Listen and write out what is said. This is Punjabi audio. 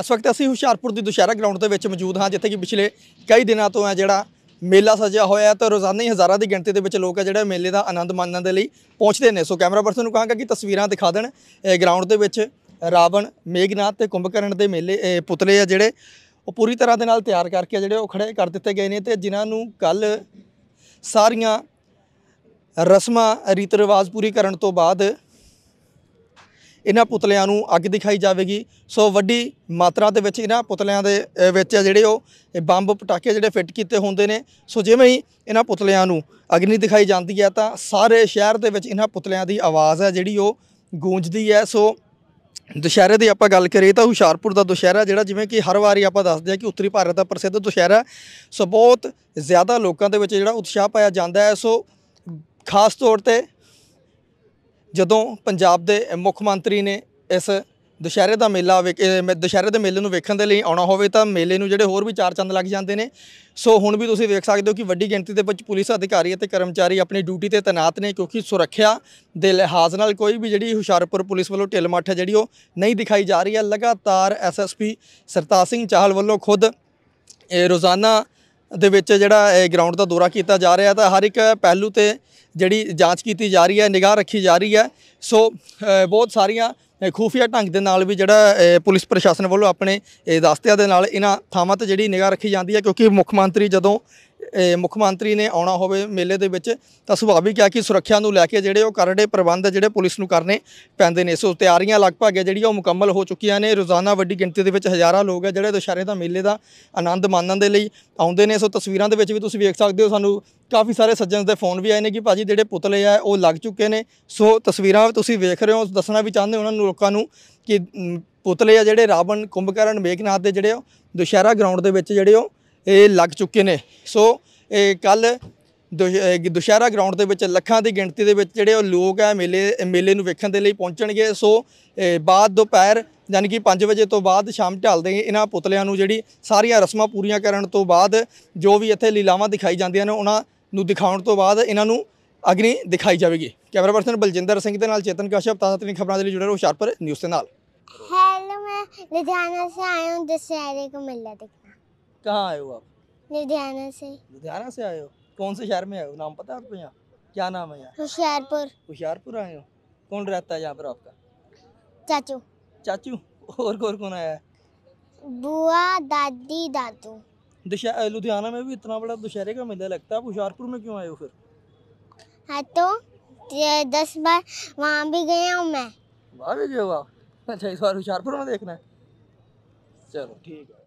ਇਸ ਵਕਤ ਅਸੀਂ ਹੁਸ਼ਿਆਰਪੁਰ ਦੀ ਦੁਸ਼ਹਿਰਾ ਗਰਾਊਂਡ ਦੇ ਵਿੱਚ ਮੌਜੂਦ ਹਾਂ ਜਿੱਥੇ ਕਿ ਪਿਛਲੇ ਕਈ ਦਿਨਾਂ ਤੋਂ ਹੈ ਜਿਹੜਾ ਮੇਲਾ ਸਜਿਆ ਹੋਇਆ ਤੇ ਰੋਜ਼ਾਨਾ ਹੀ ਹਜ਼ਾਰਾਂ ਦੀ ਗਿਣਤੀ ਦੇ ਵਿੱਚ ਲੋਕ ਹੈ ਜਿਹੜੇ ਮੇਲੇ ਦਾ ਆਨੰਦ ਮਾਣਨ ਦੇ ਲਈ ਪਹੁੰਚਦੇ ਨੇ ਸੋ ਕੈਮਰਾ ਪਰਸਨ ਨੂੰ ਕਹਾਂਗਾ ਕਿ ਤਸਵੀਰਾਂ ਦਿਖਾ ਦੇਣ ਗਰਾਊਂਡ ਦੇ ਵਿੱਚ ਰਾਵਣ ਮੇਗਨਾਥ ਤੇ ਕੁੰਭਕਰਨ ਦੇ ਮੇਲੇ ਪੁਤਲੇ ਆ ਜਿਹੜੇ ਉਹ ਪੂਰੀ ਤਰ੍ਹਾਂ ਦੇ ਨਾਲ ਤਿਆਰ ਕਰਕੇ ਜਿਹੜੇ ਉਹ ਖੜੇ ਕਰ ਦਿੱਤੇ ਗਏ ਨੇ ਤੇ ਜਿਨ੍ਹਾਂ ਨੂੰ ਕੱਲ ਸਾਰੀਆਂ ਰਸਮਾਂ ਰੀਤ ਰਿਵਾਜ ਪੂਰੀ ਕਰਨ ਤੋਂ ਬਾਅਦ ਇਹਨਾਂ ਪੁਤਲਿਆਂ ਨੂੰ ਅੱਗ ਦਿਖਾਈ ਜਾਵੇਗੀ ਸੋ ਵੱਡੀ ਮਾਤਰਾ ਦੇ ਵਿੱਚ ਇਹਨਾਂ ਪੁਤਲਿਆਂ ਦੇ ਵਿੱਚ ਜਿਹੜੇ ਉਹ ਬੰਬ ਪਟਾਕੇ ਜਿਹੜੇ ਫਿੱਟ ਕੀਤੇ ਹੁੰਦੇ ਨੇ ਸੋ ਜਿਵੇਂ ਹੀ ਇਹਨਾਂ ਪੁਤਲਿਆਂ ਨੂੰ ਅਗਨੀ ਦਿਖਾਈ ਜਾਂਦੀ ਹੈ ਤਾਂ ਸਾਰੇ ਸ਼ਹਿਰ ਦੇ ਵਿੱਚ ਇਹਨਾਂ ਪੁਤਲਿਆਂ ਦੀ ਆਵਾਜ਼ ਹੈ ਜਿਹੜੀ ਉਹ ਗੂੰਜਦੀ ਹੈ ਸੋ ਦੁਸ਼ਹਿਰੇ ਦੀ ਆਪਾਂ ਗੱਲ ਕਰੀਏ ਤਾਂ ਹੁਸ਼ਿਆਰਪੁਰ ਦਾ ਦੁਸ਼ਹਿਰਾ ਜਿਹੜਾ ਜਿਵੇਂ ਕਿ ਹਰ ਵਾਰੀ ਆਪਾਂ ਦੱਸਦੇ ਆ ਕਿ ਉੱਤਰੀ ਭਾਰਤ ਦਾ ਪ੍ਰਸਿੱਧ ਦੁਸ਼ਹਿਰਾ ਸੋ ਬਹੁਤ ਜ਼ਿਆਦਾ ਲੋਕਾਂ ਦੇ ਵਿੱਚ ਜਿਹੜਾ ਉਤਸ਼ਾਹ ਪਾਇਆ ਜਾਂਦਾ ਹੈ ਸੋ ਖਾਸ ਤੌਰ ਤੇ ਜਦੋਂ ਪੰਜਾਬ ਦੇ ਮੁੱਖ ਮੰਤਰੀ ਨੇ ਇਸ ਦੁਸ਼ਹਿਰੇ ਦਾ ਮੇਲਾ ਦੁਸ਼ਹਿਰੇ ਦੇ ਮੇਲੇ ਨੂੰ ਵੇਖਣ ਦੇ ਲਈ ਆਉਣਾ ਹੋਵੇ ਤਾਂ ਮੇਲੇ ਨੂੰ ਜਿਹੜੇ ਹੋਰ ਵੀ ਚਾਰ ਚੰਦ ਲੱਗ ਜਾਂਦੇ ਨੇ ਸੋ ਹੁਣ ਵੀ ਤੁਸੀਂ ਵੇਖ ਸਕਦੇ ਹੋ ਕਿ ਵੱਡੀ ਗਿਣਤੀ ਦੇ ਵਿੱਚ ਪੁਲਿਸ ਅਧਿਕਾਰੀ ਅਤੇ ਕਰਮਚਾਰੀ ਆਪਣੀ ਡਿਊਟੀ ਤੇ ਤਾਇਨਾਤ ਨੇ ਕਿਉਂਕਿ ਸੁਰੱਖਿਆ ਦੇ ਲਿਹਾਜ਼ ਨਾਲ ਕੋਈ ਵੀ ਜਿਹੜੀ ਹੁਸ਼ਿਆਰਪੁਰ ਪੁਲਿਸ ਵੱਲੋਂ ਢਿਲਮੱਠ ਜਿਹੜੀ ਉਹ ਨਹੀਂ ਦਿਖਾਈ ਜਾ ਰਹੀ ਹੈ ਲਗਾਤਾਰ ਐਸਐਸਪੀ ਸਰਤਾਜ ਸਿੰਘ ਚਾਹਲ ਵੱਲੋਂ ਖੁਦ ਰੋਜ਼ਾਨਾ ਦੇ ਵਿੱਚ ਜਿਹੜਾ ਗਰਾਊਂਡ ਦਾ ਦੌਰਾ ਕੀਤਾ ਜਾ ਰਿਹਾ ਤਾਂ ਹਰ ਇੱਕ ਪਹਿਲੂ ਤੇ ਜਿਹੜੀ ਜਾਂਚ ਕੀਤੀ ਜਾ ਰਹੀ ਹੈ ਨਿਗਾਹ ਰੱਖੀ ਜਾ ਰਹੀ ਹੈ ਸੋ ਬਹੁਤ ਸਾਰੀਆਂ ਖੂਫੀਆ ਢੰਗ ਦੇ ਨਾਲ ਵੀ ਜਿਹੜਾ ਪੁਲਿਸ ਪ੍ਰਸ਼ਾਸਨ ਵੱਲੋਂ ਆਪਣੇ ਦਸਤਿਆਂ ਦੇ ਨਾਲ ਇਹਨਾਂ ਥਾਵਾਂ ਤੇ ਜਿਹੜੀ ਨਿਗਾਹ ਰੱਖੀ ਜਾਂਦੀ ਹੈ ਕਿਉਂਕਿ ਮੁੱਖ ਮੰਤਰੀ ਜਦੋਂ ਮੁੱਖ ਮੰਤਰੀ ਨੇ ਆਉਣਾ ਹੋਵੇ ਮੇਲੇ ਦੇ ਵਿੱਚ ਤਾਂ ਸੁਭਾਵਿਕ ਹੈ ਕਿ ਸੁਰੱਖਿਆ ਨੂੰ ਲੈ ਕੇ ਜਿਹੜੇ ਉਹ ਕਰੜੇ ਪ੍ਰਬੰਧ ਜਿਹੜੇ ਪੁਲਿਸ ਨੂੰ ਕਰਨੇ ਪੈਂਦੇ ਨੇ ਸੋ ਤਿਆਰੀਆਂ ਲਗਭਗ ਜਿਹੜੀਆਂ ਉਹ ਮੁਕੰਮਲ ਹੋ ਚੁੱਕੀਆਂ ਨੇ ਰੋਜ਼ਾਨਾ ਵੱਡੀ ਗਿਣਤੀ ਦੇ ਵਿੱਚ ਹਜ਼ਾਰਾਂ ਲੋਕ ਹੈ ਜਿਹੜੇ ਦੁਸ਼ਹਿਰੇ ਦਾ ਮੇਲੇ ਦਾ ਆਨੰਦ ਮਾਣਨ ਦੇ ਲਈ ਆਉਂਦੇ ਨੇ ਸੋ ਤਸਵੀਰਾਂ ਦੇ ਵਿੱਚ ਵੀ ਤੁਸੀਂ ਵੇਖ ਸਕਦੇ ਹੋ ਸਾਨੂੰ ਕਾਫੀ ਸਾਰੇ ਸੱਜਣ ਦੇ ਫੋਨ ਵੀ ਆਏ ਨੇ ਕਿ ਭਾਜੀ ਜਿਹੜੇ ਪੁਤਲੇ ਆ ਉਹ ਲੱਗ ਚੁੱਕੇ ਨੇ ਸੋ ਤਸਵੀਰਾਂ ਤੁਸੀਂ ਵੇਖ ਰਹੇ ਹੋ ਦੱਸਣਾ ਵੀ ਚਾਹੁੰਦੇ ਉਹਨਾਂ ਨੂੰ ਲੋਕਾਂ ਨੂੰ ਕਿ ਪੁਤਲੇ ਆ ਜਿਹੜੇ ਰਾਵਣ ਕੁੰਭਕਰਨ ਮੇਘਨਾਥ ਦੇ ਜਿਹੜੇ ਉਹ ਦੁਸ਼ਹਿਰਾ ਗਰਾਊਂਡ ਦੇ ਵਿੱਚ ਜਿਹੜੇ ਉਹ ਇਹ ਲੱਗ ਚੁੱਕੇ ਨੇ ਸੋ ਇਹ ਕੱਲ ਦੁਸ਼ਹਿਰਾ ਗਰਾਊਂਡ ਦੇ ਵਿੱਚ ਲੱਖਾਂ ਦੀ ਗਿਣਤੀ ਦੇ ਵਿੱਚ ਜਿਹੜੇ ਉਹ ਲੋਕ ਆ ਮੇਲੇ ਮੇਲੇ ਨੂੰ ਵੇਖਣ ਦੇ ਲਈ ਪਹੁੰਚਣਗੇ ਸੋ ਬਾਅਦ ਦੁਪਹਿਰ ਯਾਨੀ ਕਿ 5 ਵਜੇ ਤੋਂ ਬਾਅਦ ਸ਼ਾਮ ਢਲਦੇ ਇਹਨਾਂ ਪੁਤਲਿਆਂ ਨੂੰ ਜਿਹੜੀ ਸਾਰੀਆਂ ਰਸਮਾਂ ਪੂਰੀਆਂ ਕਰਨ ਤੋਂ ਬਾਅਦ ਜੋ ਵੀ ਇੱਥੇ ਲੀਲਾਵਾਂ ਦਿਖਾਈ ਜਾਂਦੀਆਂ ਨੇ ਉਹਨਾਂ ਨੂੰ ਦਿਖਾਉਣ ਤੋਂ ਬਾਅਦ ਇਹਨਾਂ ਨੂੰ ਅਗਨੀ ਦਿਖਾਈ ਜਾਵੇਗੀ ਕੈਮਰਾ ਪਰਸਨ ਬਲਜਿੰਦਰ ਸਿੰਘ ਦੇ ਨਾਲ ਚੇਤਨ ਕਸ਼ਪ ਕਾਸ਼ਪ ਤਾਤਰੀ ਖਬਰਾਂ ਦੇ ਲਈ ਜੁੜੇ ਰਹੋ ਸ਼ਾਰਪਰ ਨਿਊਜ਼ ਦੇ ਨਾਲ ਹੈਲੋ ਮੈਂ ਲੁਧਿਆਣਾ ਸੇ ਆਇਆ ਹਾਂ ਦਸਹਿਰੇ ਕੋ ਮੇਲਾ ਦੇਖਣਾ ਕਹਾਂ ਆਇਓ ਆਪ ਲੁਧਿਆਣਾ ਸੇ ਲੁਧਿਆਣਾ ਸੇ ਆਇਓ ਹੋ ਕੌਣ ਸੇ ਸ਼ਹਿਰ ਮੇ ਆਇਓ ਨਾਮ ਪਤਾ ਹੈ ਤੁਹਾਨੂੰ ਕੀ ਨਾਮ ਹੈ ਯਾਰ ਹੁਸ਼ਿਆਰਪੁਰ ਹੁਸ਼ਿਆਰਪੁਰ ਆਇਓ ਹੋ ਕੌਣ ਰਹਤਾ ਹੈ ਯਹਾਂ ਪਰ ਆਪਕਾ ਚਾਚੂ ਚਾਚੂ ਹੋਰ ਕੋਰ ਕੋਨ ਆਇਆ ਬੂਆ ਦਾਦੀ ਦਾਦੂ दशहरा लुधियाना में भी इतना बड़ा दशहरे का मेला लगता है आप होशियारपुर में क्यों आए हो फिर हाँ तो दस बार वहाँ भी गया हूँ मैं वहाँ भी गए हो अच्छा इस बार होशियारपुर में देखना है चलो ठीक है